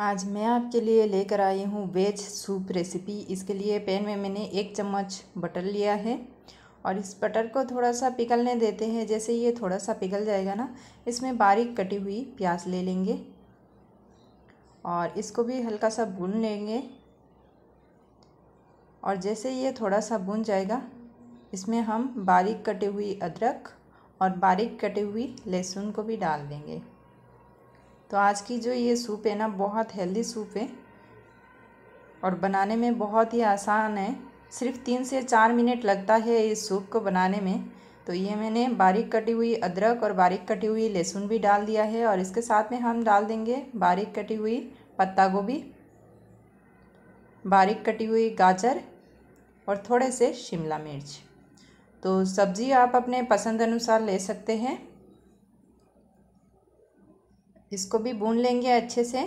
आज मैं आपके लिए लेकर आई हूँ वेज सूप रेसिपी इसके लिए पैन में मैंने एक चम्मच बटर लिया है और इस बटर को थोड़ा सा पिघलने देते हैं जैसे ये थोड़ा सा पिघल जाएगा ना इसमें बारीक कटी हुई प्याज ले लेंगे और इसको भी हल्का सा भून लेंगे और जैसे ये थोड़ा सा भून जाएगा इसमें हम बारीक कटी हुई अदरक और बारीक कटी हुई लहसुन को भी डाल देंगे तो आज की जो ये सूप है ना बहुत हेल्दी सूप है और बनाने में बहुत ही आसान है सिर्फ तीन से चार मिनट लगता है इस सूप को बनाने में तो ये मैंने बारीक कटी हुई अदरक और बारीक कटी हुई लहसुन भी डाल दिया है और इसके साथ में हम डाल देंगे बारीक कटी हुई पत्ता गोभी बारीक कटी हुई गाजर और थोड़े से शिमला मिर्च तो सब्ज़ी आप अपने पसंद अनुसार ले सकते हैं इसको भी भून लेंगे अच्छे से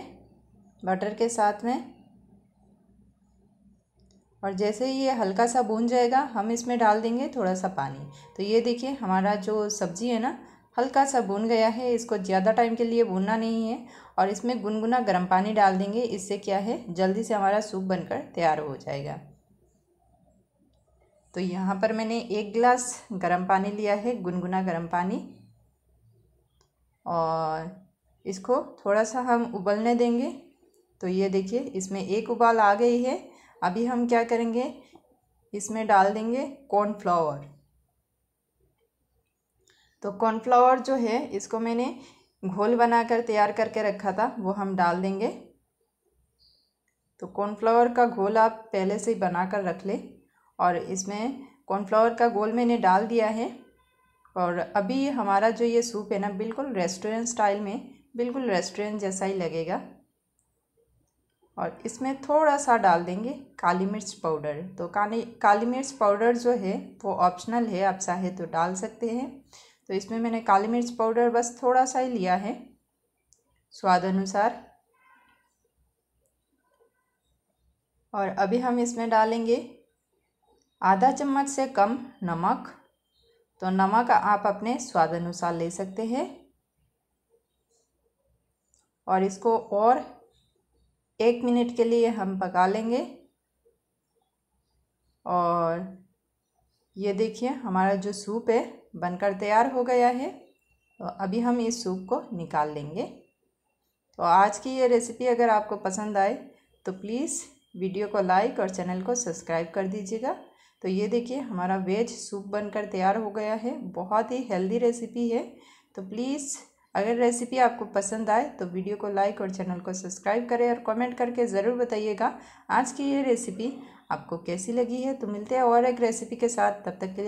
बटर के साथ में और जैसे ही ये हल्का सा भून जाएगा हम इसमें डाल देंगे थोड़ा सा पानी तो ये देखिए हमारा जो सब्ज़ी है ना हल्का सा भून गया है इसको ज़्यादा टाइम के लिए भूनना नहीं है और इसमें गुनगुना गर्म पानी डाल देंगे इससे क्या है जल्दी से हमारा सूप बनकर तैयार हो जाएगा तो यहाँ पर मैंने एक गिलास गर्म पानी लिया है गुनगुना गर्म पानी और इसको थोड़ा सा हम उबलने देंगे तो ये देखिए इसमें एक उबाल आ गई है अभी हम क्या करेंगे इसमें डाल देंगे कॉर्नफ्लावर तो कॉर्नफ्लावर जो है इसको मैंने घोल बनाकर तैयार करके रखा था वो हम डाल देंगे तो कॉर्नफ्लावर का घोल आप पहले से ही बना कर रख ले और इसमें कॉर्नफ्लावर का घोल मैंने डाल दिया है और अभी हमारा जो ये सूप है ना बिल्कुल रेस्टोरेंट स्टाइल में बिल्कुल रेस्टोरेंट जैसा ही लगेगा और इसमें थोड़ा सा डाल देंगे काली मिर्च पाउडर तो काली काली मिर्च पाउडर जो है वो ऑप्शनल है आप चाहे तो डाल सकते हैं तो इसमें मैंने काली मिर्च पाउडर बस थोड़ा सा ही लिया है स्वाद अनुसार और अभी हम इसमें डालेंगे आधा चम्मच से कम नमक तो नमक आप अपने स्वाद अनुसार ले सकते हैं और इसको और एक मिनट के लिए हम पका लेंगे और ये देखिए हमारा जो सूप है बनकर तैयार हो गया है तो अभी हम इस सूप को निकाल लेंगे तो आज की ये रेसिपी अगर आपको पसंद आए तो प्लीज़ वीडियो को लाइक और चैनल को सब्सक्राइब कर दीजिएगा तो ये देखिए हमारा वेज सूप बनकर तैयार हो गया है बहुत ही हेल्दी रेसिपी है तो प्लीज़ अगर रेसिपी आपको पसंद आए तो वीडियो को लाइक और चैनल को सब्सक्राइब करें और कमेंट करके ज़रूर बताइएगा आज की ये रेसिपी आपको कैसी लगी है तो मिलते हैं और एक रेसिपी के साथ तब तक के लिए